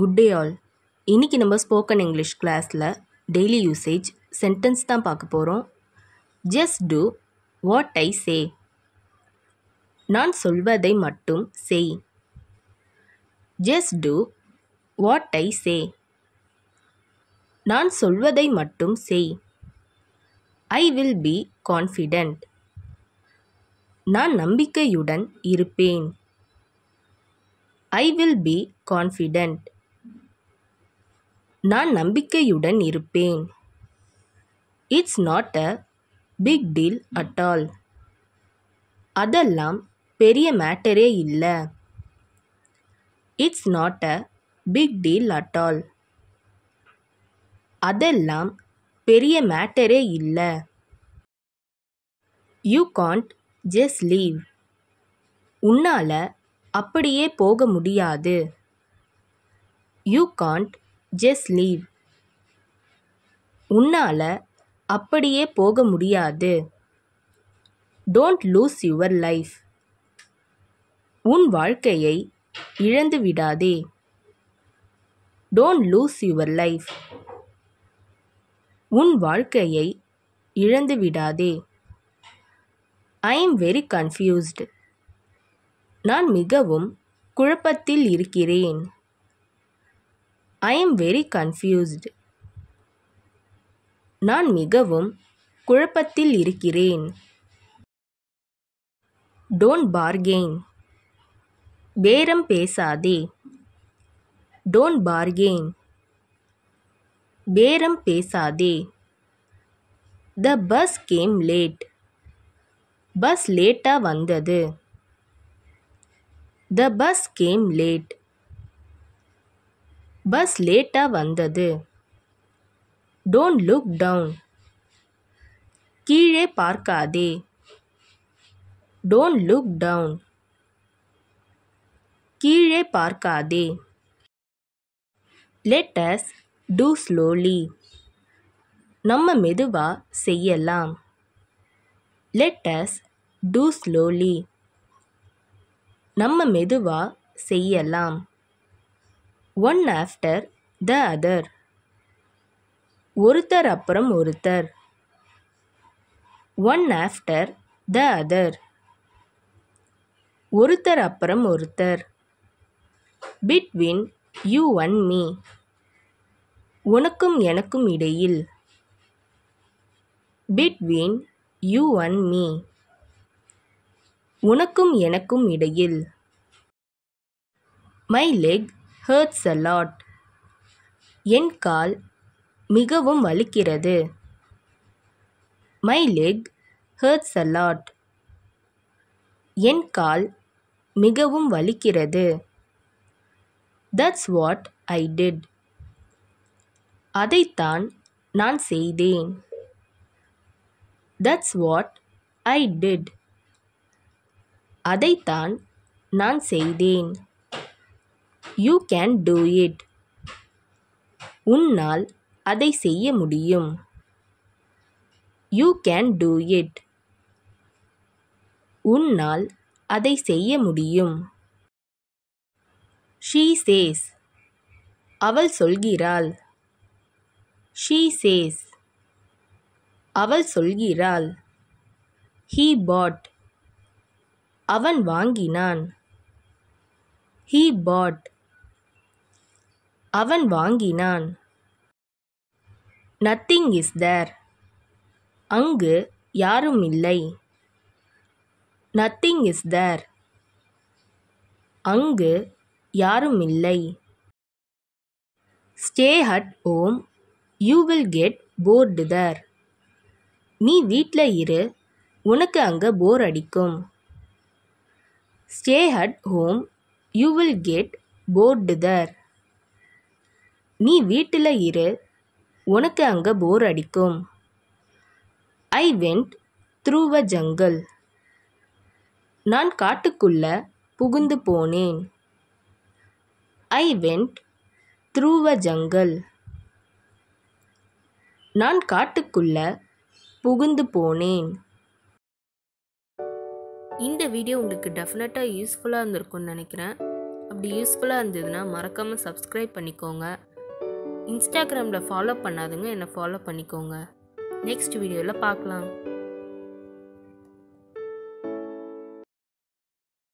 good day ஆல் இன்றைக்கி நம்ம ஸ்போக்கன் இங்கிலீஷ் கிளாஸில் டெய்லி யூசேஜ் சென்டென்ஸ் தான் பார்க்க போகிறோம் just do what I say நான் சொல்வதை மட்டும் செய் just do what I say நான் சொல்வதை மட்டும் செய் ஐ வில் பி கான்ஃபிடென்ட் நான் நம்பிக்கையுடன் இருப்பேன் ஐ வில் பி கான்ஃபிடென்ட் நான் நம்பிக்கையுடன் இருப்பேன் it's not a big deal at all அதெல்லாம் பெரிய மேட்டரே இல்லை it's not a big deal at all அதெல்லாம் பெரிய மேட்டரே இல்லை யூ காண்ட் ஜஸ்ட் லீவ் உன்னால் அப்படியே போக முடியாது யூ காண்ட் ஜஸ்ட் லீவ் உன்னால் அப்படியே போக முடியாது டோன்ட் லூஸ் யுவர் லைஃப் உன் வாழ்க்கையை இழந்து விடாதே டோன்ட் லூஸ் யுவர் லைஃப் உன் வாழ்க்கையை இழந்து விடாதே ஐ எம் வெரி கன்ஃபியூஸ்டு நான் மிகவும் குழப்பத்தில் இருக்கிறேன் ஐ எம் வெரி கன்ஃபியூஸ்டு நான் மிகவும் குழப்பத்தில் இருக்கிறேன் டோன்ட் பார்கெயின் பேரம் பேசாதே டோன்ட் பார்கெயின் பேரம் பேசாதே the bus came late bus லேட்டாக வந்தது the bus came late bus லேட்டாக வந்தது டோன்ட் லுக் டவுன் கீழே பார்க்காதே டோன்ட் லுக் டவுன் கீழே பார்க்காதே லெட்டஸ் டூ ஸ்லோலி நம்ம மெதுவாக செய்யலாம் லெட்டஸ் டூ ஸ்லோலி நம்ம மெதுவாக செய்யலாம் ஒன் ஆஃப்டர் த அதர் ஒருத்தர் அப்புறம் ஒருத்தர் ஒன் ஆஃப்டர் த அதர் ஒருத்தர் அப்புறம் ஒருத்தர் பிட்வீன் யூ அண்ட் மீ உனக்கும் எனக்கும் இடையில் பிட்வீன் யூ அண்ட் மீ உனக்கும் எனக்கும் இடையில் my leg hurts a lot என் கால் மிகவும் வலிக்கிறது my leg hurts a lot என் கால் மிகவும் வலிக்கிறது தட்ஸ் வாட் ஐ டிட் அதைத்தான் நான் செய்தேன் தட்ஸ் வாட் ஐ டிட் அதைத்தான் நான் செய்தேன் யூ கேன் டூ இட் உன்னால் அதை செய்ய முடியும் யூ கேன் டூ இட் உன்னால் அதை செய்ய முடியும் ஷீ சேஸ் அவள் சொல்கிறாள் ஷீ சேஸ் அவள் சொல்கிறாள் ஹீ பாட் அவன் வாங்கினான் ஹீ பாட் அவன் வாங்கினான் நத்திங் இஸ் தேர் அங்கு யாரும் இல்லை நத்திங் இஸ் தேர் அங்கு யாரும் இல்லை stay at home you will get bored there நீ வீட்டில் இரு உனக்கு அங்கே போர் அடிக்கும் stay at home you will get bored there நீ வீட்டில் இரு உனக்கு அங்கே போர் அடிக்கும் I went through a jungle நான் காட்டுக்குள்ள புகுந்து போனேன் I went through a jungle நான் காட்டுக்குள்ள புகுந்து போனேன் இந்த வீடியோ உங்களுக்கு டெஃபினட்டாக யூஸ்ஃபுல்லாக இருந்திருக்கும்னு நினைக்கிறேன் அப்படி யூஸ்ஃபுல்லாக இருந்ததுன்னா மறக்காமல் சப்ஸ்கிரைப் பண்ணிக்கோங்க இன்ஸ்டாகிராமில் ஃபாலோ பண்ணாதுங்க என்னை ஃபாலோ பண்ணிக்கோங்க நெக்ஸ்ட் வீடியோவில் பார்க்கலாம்